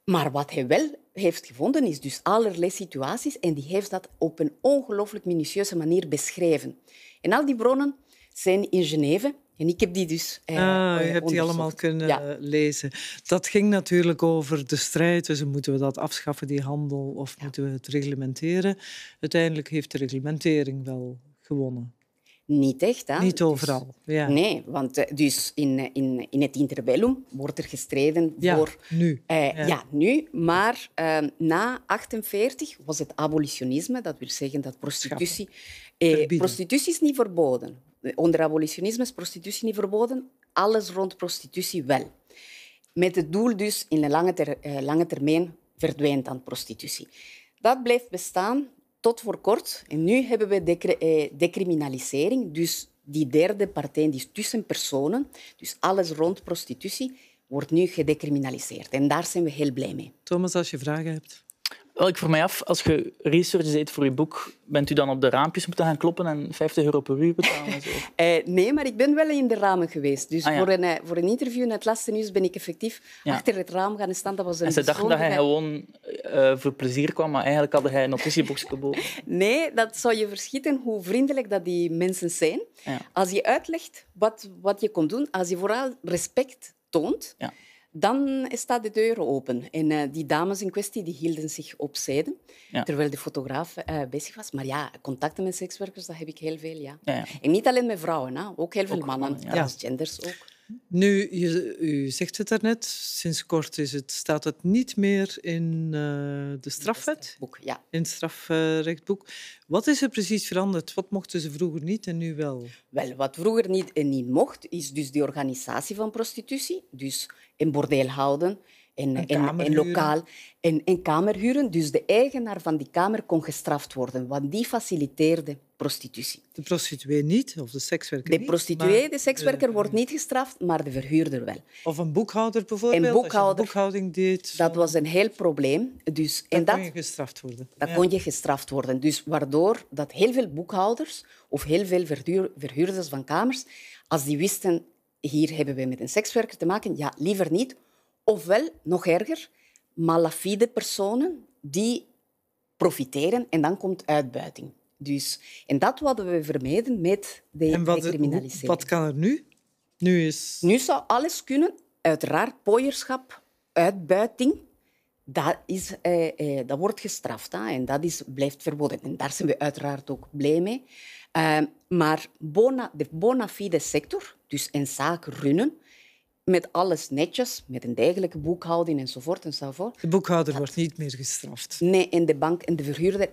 Maar wat hij wel heeft gevonden is dus allerlei situaties en die heeft dat op een ongelooflijk minutieuze manier beschreven. En al die bronnen zijn in Geneve en ik heb die dus. Eh, ah, je hebt die eh, allemaal kunnen lezen. Dat ging natuurlijk over de strijd. tussen moeten we dat afschaffen, die handel, of moeten we het reglementeren? Uiteindelijk heeft de reglementering wel gewonnen. Niet echt, hè? Niet dus overal. ja. Nee, want eh, dus in, eh, in, in het interbellum wordt er gestreden ja, voor. Nu. ja. nu. Maar ehm, na 48 was het abolitionisme, dat wil zeggen dat prostitutie. Eh, prostitutie is niet verboden onder abolitionisme is prostitutie niet verboden, alles rond prostitutie wel. Met het doel dus in de lange, eh, lange termijn verdwijnt dan prostitutie. Dat blijft bestaan tot voor kort. En nu hebben we eh, decriminalisering, dus die derde partij, die tussen personen, dus alles rond prostitutie, wordt nu gedecriminaliseerd. En daar zijn we heel blij mee. Thomas, als je vragen hebt. Wel, ik voor mij af, als je research deed voor je boek, bent u dan op de raampjes moeten gaan kloppen en 50 euro per uur betalen? [laughs] Eh, nee, maar ik ben wel in de ramen geweest. Dus ah, voor, een, eh, voor een interview in het laatste nieuws ben ik effectief achter het raam gaan staan. Dat was een en ze dachten dat hij gewoon eh, voor plezier kwam, maar eigenlijk had hij een notitiebox [laughs] geboden. nee, dat zou je verschieten hoe vriendelijk dat die mensen zijn. Als je uitlegt wat, wat je komt doen, als je vooral respect toont... Ja dan staat de deur open. En eh, die dames in kwestie die hielden zich opzijde, terwijl de fotograaf eh, bezig was. Maar ja, contacten met sekswerkers, dat heb ik heel veel, ja. En niet alleen met vrouwen, hè. ook heel veel mannen. mannen Genders ook. Nu, u zegt het daarnet, sinds kort is het, staat het niet meer in eh, de strafwet. In het ja. In strafrechtboek. Wat is er precies veranderd? Wat mochten ze vroeger niet en nu wel? Wel, wat vroeger niet en niet mocht, is dus de organisatie van prostitutie. Dus in bordeel houden, en, en, en, lokaal. En, kamerhuren. Dus de eigenaar van die kamer kon gestraft worden, want die faciliteerde prostitutie. De prostituee niet, of de sekswerker de Prostituee, de sekswerker wordt niet gestraft, maar de verhuurder wel. Of een boekhouder bijvoorbeeld, een boekhouding deed. Dat was een heel probleem. Dus, dat en dat kon je gestraft worden. Dat kon je gestraft worden. Dus waardoor dat heel veel boekhouders of heel veel verhuurders van kamers, als die wisten, hier hebben we met een sekswerker te maken, ja, liever niet, Ofwel, nog erger, malafide personen die profiteren en dan komt uitbuiting. Dus, en dat hadden we vermeden met de wat, criminalisering. Wat kan er nu? Nu, is... nu zou alles kunnen. Uiteraard pooierschap, uitbuiting. Dat, is, eh, eh, dat wordt gestraft hè, en dat is, blijft verboden. En daar zijn we uiteraard ook blij mee. Ehm, maar bona, de bona fide sector, dus een zaak runnen, met alles netjes, met een degelijke boekhouding enzovoort. enzovoort. De boekhouder wordt niet meer gestraft. Nee, en de bank en de verhuurder.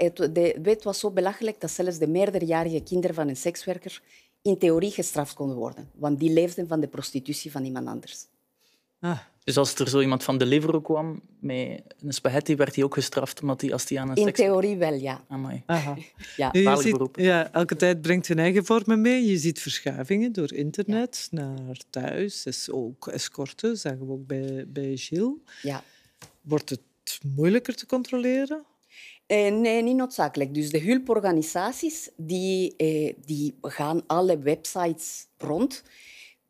Wet was zo belachelijk dat zelfs de meerderjarige kinderen van een sekswerker in theorie gestraft konden worden, want die leefden van de prostitutie van iemand anders. Ah. Dus als er zo iemand van Deliveroo kwam met een spaghetti, werd hij ook gestraft omdat hij, als die aan een In theorie wel, ja. Aha. [laughs] ja. Je ziet, ja, elke tijd brengt zijn eigen vormen mee. Je ziet verschuivingen door internet naar thuis. Is ook escorten, zeggen we ook bij, bij Gilles. Ja. Wordt het moeilijker te controleren? Eh, nee, niet noodzakelijk. Dus de hulporganisaties die, eh, die gaan alle websites rond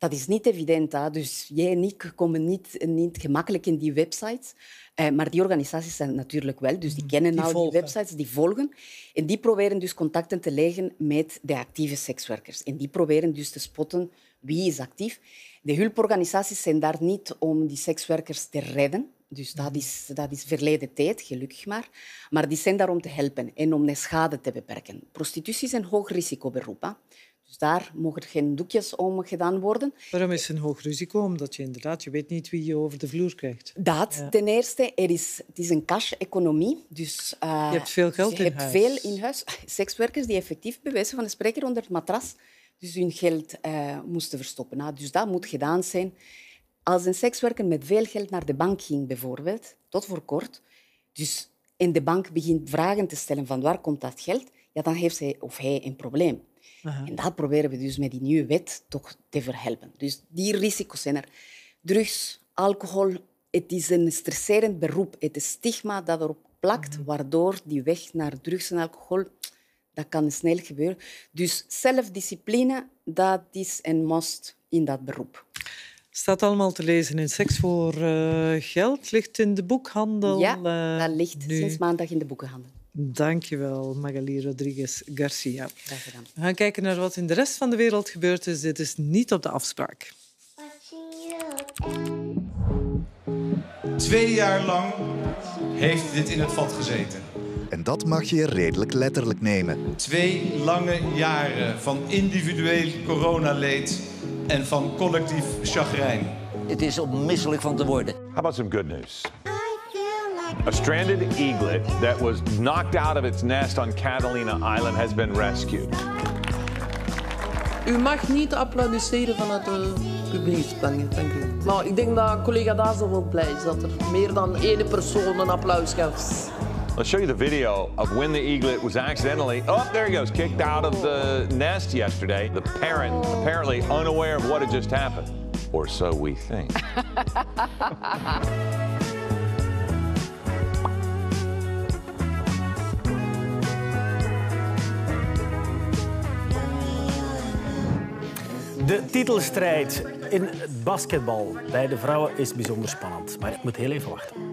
dat is niet evident. Dus jij en ik komen niet, niet gemakkelijk in die websites. Eh, maar die organisaties zijn natuurlijk wel. Dus die mhm. kennen die die websites, die volgen. En die proberen dus contacten te leggen met de actieve sekswerkers. En die proberen dus te spotten wie is actief. De hulporganisaties zijn daar niet om die sekswerkers te redden. Dus dat mhm. is, dat is verleden tijd, gelukkig maar. Maar die zijn daar om te helpen en om de schade te beperken. Prostitutie is een hoog risicoberoep. Dus daar mogen geen doekjes om gedaan worden. Waarom is het een hoog risico? Omdat je inderdaad, je weet niet wie je over de vloer krijgt. Dat, ten eerste. Er is, het is een cash-economie. Dus, eh, je hebt veel geld dus huis. je hebt veel in huis. [laughs] Sekswerkers die effectief bewijzen van de spreker onder het matras dus hun geld eh, moesten verstoppen. Nou, dus dat moet gedaan zijn. Als een sekswerker met veel geld naar de bank ging, bijvoorbeeld, tot voor kort, dus, en de bank begint vragen te stellen van waar komt dat geld, ja, dan heeft zij of hij een probleem. En dat proberen we dus met die nieuwe wet toch te verhelpen. Dus die risico's zijn er. Drugs, alcohol, het is een stresserend beroep. Het is stigma dat erop plakt, mhm. waardoor die weg naar drugs en alcohol, dat kan snel gebeuren. Dus zelfdiscipline, dat is een must in dat beroep. Staat allemaal te lezen in Seks voor eh, Geld. Ligt in de boekhandel. Ja, eh, dat ligt sinds maandag in de boekhandel. Dankjewel, Magali Rodriguez Garcia. We gaan kijken naar wat in de rest van de wereld gebeurt, dus dit is niet op de afspraak. Twee jaar lang heeft dit in het vat gezeten. En dat mag je redelijk letterlijk nemen. Twee lange jaren van individueel coronaleed en van collectief chagrijn. Het is om van te worden. How about some good news? A stranded eaglet that was knocked out of its nest on Catalina Island has been rescued. U mag niet applaudisseren van het eh, publiekspanning, dank u. Nou, ik denk dat collega Dazel wel blij is dat er meer dan één persoon een applaus geeft. Let's show you the video of when the eaglet was accidentally, oh, there he goes, kicked out of the nest yesterday. The parent apparently unaware of what had just happened, or so we think. [laughs] De titelstrijd in het basketbal bij de vrouwen is bijzonder spannend, maar ik moet heel even wachten.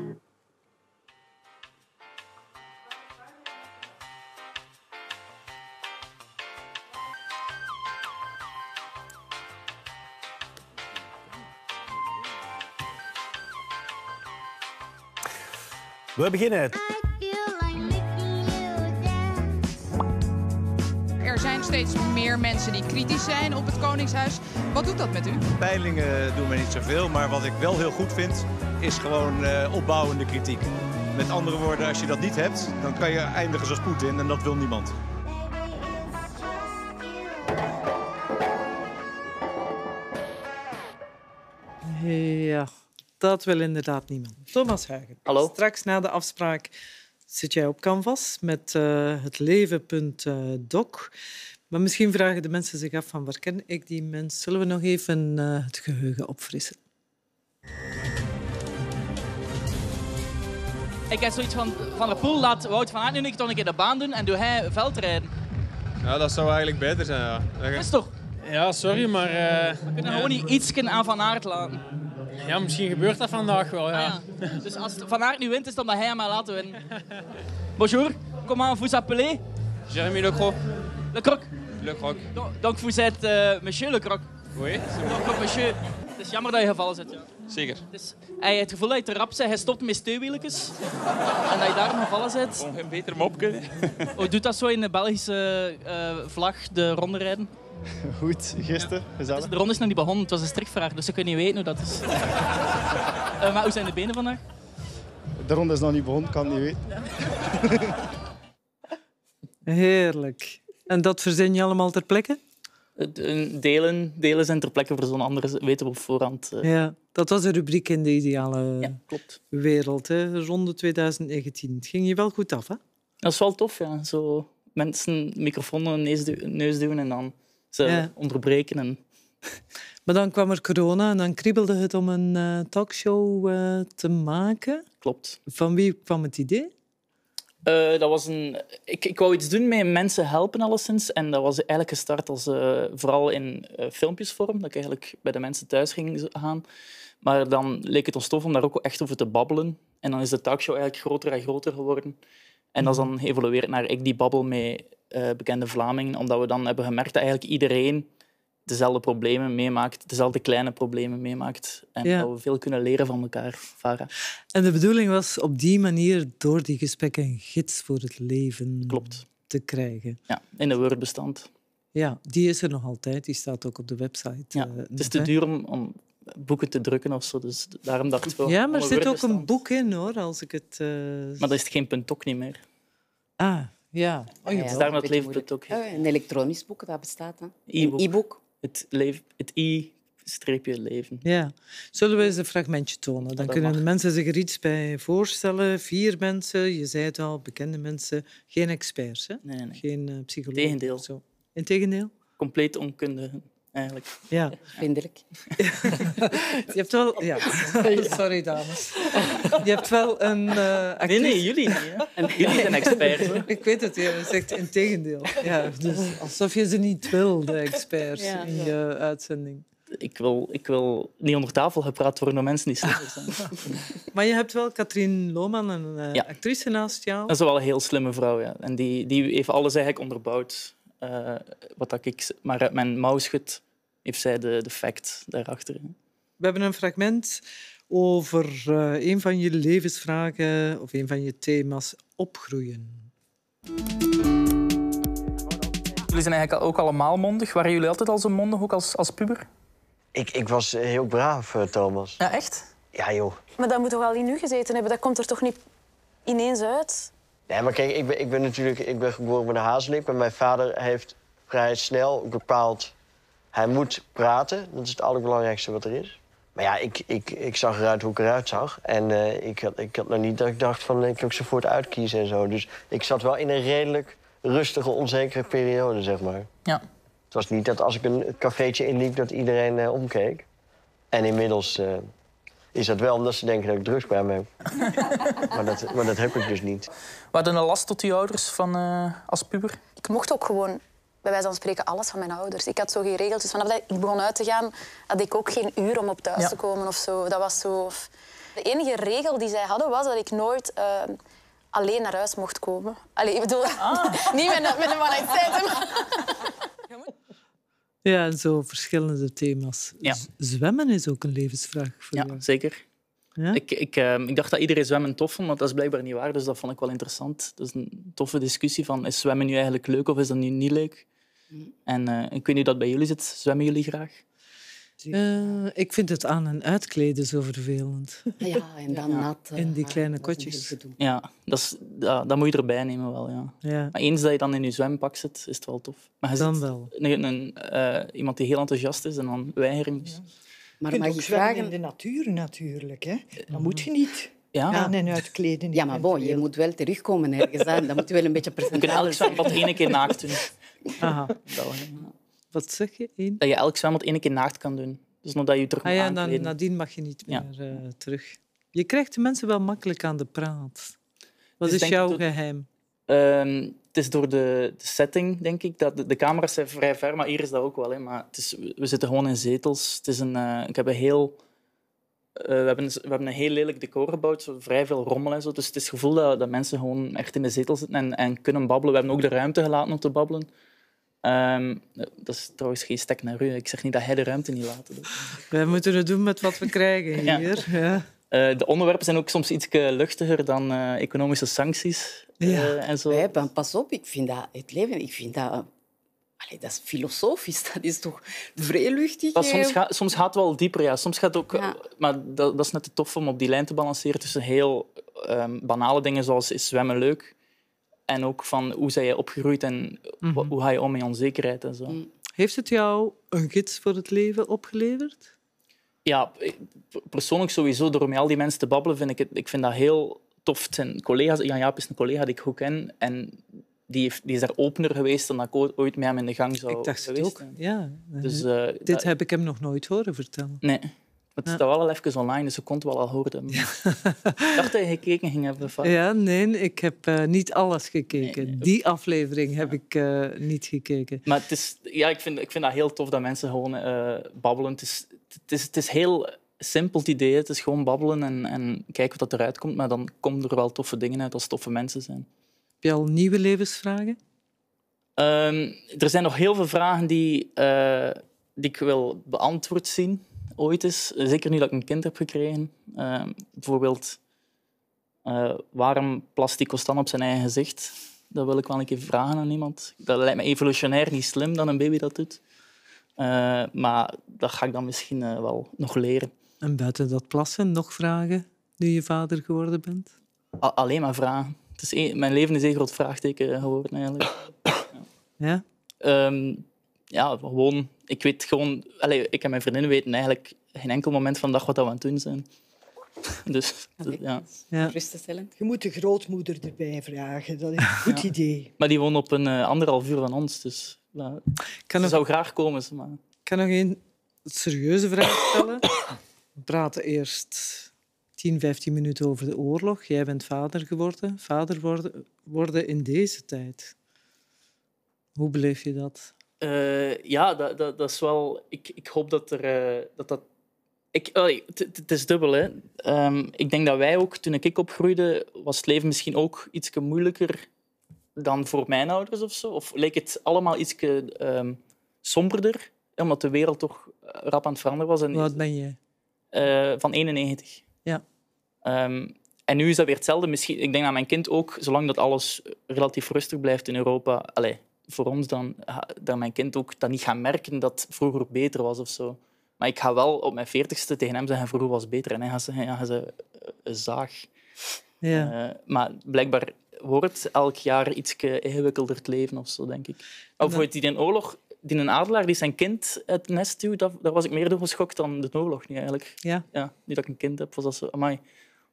We beginnen. steeds meer mensen die kritisch zijn op het Koningshuis. Wat doet dat met u? Peilingen doen we niet zoveel, maar wat ik wel heel goed vind is gewoon eh, opbouwende kritiek. Met andere woorden, als je dat niet hebt, dan kan je eindigen zoals Poetin en dat wil niemand. Ja, dat wil inderdaad niemand. Thomas Huigen. Hallo. Straks na de afspraak zit jij op Canvas met uh, het leven.doc. Eh, maar misschien vragen de mensen zich af van waar ken ik die mens? Zullen we nog even eh, het geheugen opfrissen? Ik heb zoiets van, van de pool, laat Wout van Aert nu een keer de baan doen en doe hij veldrijden. Ja, dat zou eigenlijk beter zijn, ja. Dat is toch? Ja, sorry, maar... Eh, we kunnen gewoon niet iets aan Van Aert laten. Ja, misschien gebeurt dat vandaag wel, ja. Ah, dus als Van Aert nu wint, is het omdat hij hem laat laten winnen. Bonjour, comment vous appelez? Jeremy Lecroc. Lecroc. Le Croc. Donc vous êtes uh, monsieur Le Croc? Het is jammer dat je gevallen zit. ja. Zeker. hij heeft het gevoel dat je te rap bent. Hij stopt met steunwieletjes. en dat je daarom gevallen zit. Om een beter mopje. Hoe doet dat zo in de Belgische eh, vlag, de ronde rijden? Goed, gisteren. Ja. Gezellig. de ronde is nog niet begonnen. Het was een strikvraag, dus ik kan niet weten hoe dat is. [laughs] Eh, maar hoe zijn de benen vandaag? De ronde is nog niet begonnen, kan niet weten. Heerlijk. En dat verzin je allemaal ter plekke? Eh, delen, delen zijn ter plekke voor zo'n andere weten we op voorhand. Eh. Ja, dat was een rubriek in de ideale wereld, hè? ronde 2019. Het ging je wel goed af, hè? Dat is wel tof, ja. Zo mensen microfoon een neus doen en dan ze onderbreken. En... [laughs] Maar dan kwam er corona en dan kriebelde het om een eh, talkshow te maken. Klopt. Van wie kwam het idee? Eh, dat was een, ik, ik wou iets doen met mensen helpen, alleszins. En dat was eigenlijk gestart als, eh, vooral in uh, filmpjesvorm, dat ik eigenlijk bij de mensen thuis ging gaan. Maar dan leek het ons tof om daar ook echt over te babbelen. En dan is de talkshow eigenlijk groter en groter geworden. En dat is dan geëvolueerd naar ik die babbel met bekende Vlamingen, omdat we dan hebben gemerkt dat eigenlijk iedereen dezelfde problemen meemaakt, dezelfde kleine problemen meemaakt. En dat we veel kunnen leren van elkaar, Vara. En de bedoeling was op die manier door die gesprekken een gids voor het leven Klopt. te krijgen. Ja, in een Wordbestand. Ja, die is er nog altijd. Die staat ook op de website. Ja, eh, het is te duur om, om, boeken te drukken of zo, dus daarom dacht ik wel... Ja, maar er zit ook een boek in, hoor, als ik het... Eh, maar dat is geen punt ook niet meer. Ah, ja. Oh, ja. Dus daarom dat ook. Oh, een elektronisch boek, dat bestaat. Hè? e-book het, leven, het i streepje leven. Ja. Zullen we eens een fragmentje tonen? Dan kunnen de mensen zich er iets bij voorstellen. Vier mensen, je zei het al, bekende mensen. Geen experts, hè? Geen uh, psycholoog. Integendeel. Zo. Compleet onkundigen eigenlijk. Ja. Vindelijk. [laughs] je hebt wel... Ja. [laughs] Sorry, dames. Je hebt wel een eh, Nee, nee, jullie niet. Hè? [laughs] Jullie zijn experts. Ik weet het, je zegt integendeel. Ja, dus alsof je ze niet wil, de experts, in je uitzending. Ik wil, ik wil niet onder tafel gepraat worden door mensen die slimmer zijn. maar je hebt wel Katrien Lohman, een eh, actrice naast jou. Dat is wel een heel slimme vrouw, ja. En die, die heeft alles eigenlijk onderbouwd. Eh, wat dat ik maar uit mijn mouw schud heeft zij de, de fact daarachter. We hebben een fragment over eh, een van je levensvragen of een van je thema's opgroeien. Jullie zijn eigenlijk ook allemaal mondig. Waren jullie altijd al zo mondig, ook als, als puber? Ik, ik was eh, heel braaf, eh, Thomas. Ja, echt? Ja, joh. Maar dat moet toch wel in nu gezeten hebben? Dat komt er toch niet ineens uit? Nee, maar kijk, ik ben, ik ben natuurlijk ik ben geboren met een haaslip. En mijn vader heeft vrij snel bepaald hij moet praten, dat is het allerbelangrijkste wat er is. Maar ja, ik, ik, ik zag eruit hoe ik eruit zag. En eh, ik, had, ik had nog niet dat ik dacht van ik kan ook zo voort uitkiezen en zo. Dus ik zat wel in een redelijk rustige, onzekere periode, zeg maar. Ja. Het was niet dat als ik een cafeetje inliep dat iedereen eh, omkeek. En inmiddels eh, is dat wel omdat ze denken dat ik drugs bij me heb. maar, dat, maar dat heb ik dus niet. Wat een last tot die ouders van, als puber? Ik mocht ook gewoon bij wijze van spreken alles van mijn ouders. Ik had zo geen regeltjes. Vanaf dat ik begon uit te gaan, had ik ook geen uur om op thuis te komen of zo. Dat was zo... De enige regel die zij hadden was dat ik nooit... Eh, alleen naar huis mocht komen. Allee, ik bedoel, ah. [laughs] niet met, met een one Ja, en zo verschillende thema's. Ja. Zwemmen is ook een levensvraag voor ja, zeker. Ik, ik, ehm, ik dacht dat iedereen zwemmen tof vond, maar dat is blijkbaar niet waar. Dus dat vond ik wel interessant. Dat is een toffe discussie van is zwemmen nu eigenlijk leuk of is dat nu niet leuk? Mm. En uh, ik weet niet dat bij jullie zit. Zwemmen jullie graag? Eh, ik vind het aan- en uitkleden zo vervelend. Ja, en [laughs] dan nat. Eh, in die kleine kotjes. Ja, dat, dat, moet je erbij nemen wel, ja. ja. Maar eens dat je dan in je zwempak zit, is het wel tof. Maar dan wel. Een, iemand die heel enthousiast is en dan weigering. Dus. Maar je mag ook zwemmen in de natuur natuurlijk. Hè? Eh, dat moet je niet. Ja. Aan en uitkleden. Ja, maar boy, je moet wel terugkomen ergens aan. Dan moet je wel een beetje percentage Je kunt elk zwembad één keer naakt doen. [laughs] Aha. Wat zeg je? Dat je elk zwembad één keer naakt kan doen. Dus nadat je, je terug ah ja, en Nadien mag je niet meer eh, terug. Je krijgt de mensen wel makkelijk aan de praat. Wat dus is jouw geheim? Ehm, het is door de, de, setting, denk ik. Dat de, camera's zijn vrij ver, maar hier is dat ook wel. Hè. Maar het is, we zitten gewoon in zetels. Het is een, eh, ik heb een heel, eh, we, hebben, we hebben een heel lelijk decor gebouwd, zo, vrij veel rommel en zo. Dus het is het gevoel dat, dat mensen gewoon echt in de zetel zitten en, en kunnen babbelen. We hebben ook de ruimte gelaten om te babbelen. Ehm, dat is trouwens geen stek naar u. Ik zeg niet dat hij de ruimte niet laat. Wij moeten het doen met wat we krijgen hier. Ja. Eh, de onderwerpen zijn ook soms iets luchtiger dan eh, economische sancties. Eh, ja. en zo. Ja, pas op, ik vind dat het leven, ik vind dat dat is filosofisch, [laughs] dat is toch vreeluchtig. soms, gaat, soms gaat het wel dieper, ja. Soms gaat ook, Maar dat, is net te tof om op die lijn te balanceren tussen heel ehm, banale dingen zoals is zwemmen leuk en ook van hoe zijn je opgegroeid en mhm. hoe ga je om met onzekerheid en zo. Mm. Heeft het jou een gids voor het leven opgeleverd? ja, persoonlijk sowieso, door met al die mensen te babbelen, vind ik, het, ik vind dat heel tof. zijn collega's, Jan Jaap is een collega die ik goed ken. En die, heeft, die is daar opener geweest dan dat ik ooit met hem in de gang zou Ik dacht het ook, ja. Dus, eh, Dit heb ik hem nog nooit horen vertellen. Nee. het staat wel al even online, dus ze kon het wel al horen. Ik dacht dat je gekeken ging hebben. Van. Ja, nee, ik heb eh, niet alles gekeken. Die aflevering heb ik eh, niet gekeken. Maar het is, ja, ik, vind, ik vind dat heel tof dat mensen gewoon babbelen. Het is, het is, het is heel simpel het idee. Het is gewoon babbelen en, en kijken wat dat eruit komt. Maar dan komen er wel toffe dingen uit als toffe mensen zijn. Heb je al nieuwe levensvragen? Ehm, er zijn nog heel veel vragen die, eh, die ik wil beantwoord zien, ooit eens. Zeker nu dat ik een kind heb gekregen. Ehm, bijvoorbeeld, eh, waarom plast die constant op zijn eigen gezicht? Dat wil ik wel een keer vragen aan iemand. Dat lijkt me evolutionair niet slim dat een baby dat doet. Eh, maar dat ga ik dan misschien eh, wel nog leren. En buiten dat plassen, nog vragen nu je vader geworden bent? alleen maar vragen. Het is e-, mijn leven is een groot vraagteken geworden eigenlijk. [coughs] Ja? Ehm, ja, gewoon... Ik weet gewoon... Allez, ik en mijn vriendin weten eigenlijk geen enkel moment van de dag wat we aan het doen zijn. [laughs] Dus, dus, ja. ja. Stellen. Je moet de grootmoeder erbij vragen. Dat is een [laughs] goed idee. Maar die woont op een uh, anderhalf uur van ons, dus nou, kan zou graag komen. Maar... Ik kan nog een serieuze vraag stellen. We praten eerst 10, 15 minuten over de oorlog. Jij bent vader geworden. Vader worden, worden in deze tijd. Hoe beleef je dat? Eh, ja, dat, dat, dat, is wel. Ik, ik hoop dat er. Eh, dat dat... Ik, het is dubbel. Hè. Ehm, ik denk dat wij ook, toen ik opgroeide, was het leven misschien ook iets moeilijker dan voor mijn ouders of zo? Of leek het allemaal iets ehm, somberder, omdat de wereld toch eh, rap aan het veranderen was? En, Wat ben je? Eh, van 91. Ja. Ehm, en nu is dat weer hetzelfde. Misschien, ik denk dat mijn kind ook, zolang dat alles eh, relatief rustig blijft in Europa, allez, voor ons dan, dat mijn kind ook dat niet gaat merken dat vroeger beter was of zo. Maar ik ga wel op mijn veertigste tegen hem zeggen, vroeger was beter. En hij gaat zeggen, ja, ze zaag. Ja. maar blijkbaar wordt elk jaar iets ingewikkelder het leven of zo, denk ik. Of voor die in oorlog, die een adelaar die zijn kind het nest duwt, daar was ik meer door geschokt dan de oorlog niet eigenlijk. Ja. ja. Nu dat ik een kind heb, was dat zo, amai.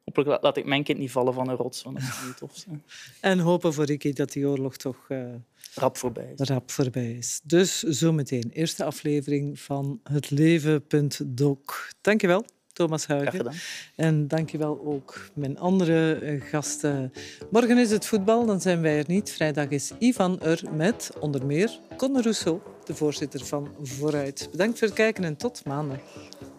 Hopelijk laat ik mijn kind niet vallen van een rots, want dat is [laughs] niet tof. En hopen voor Ricky dat die oorlog toch... Eh, rap voorbij is. Rap voorbij is. Dus zometeen, eerste aflevering van Het Leven.doc. Dankjewel. Thomas Huigen. En dankjewel ook mijn andere eh, gasten. Morgen is het voetbal, dan zijn wij er niet. Vrijdag is Ivan er met onder meer Conor Rousseau, de voorzitter van Vooruit. Bedankt voor het kijken en tot maandag.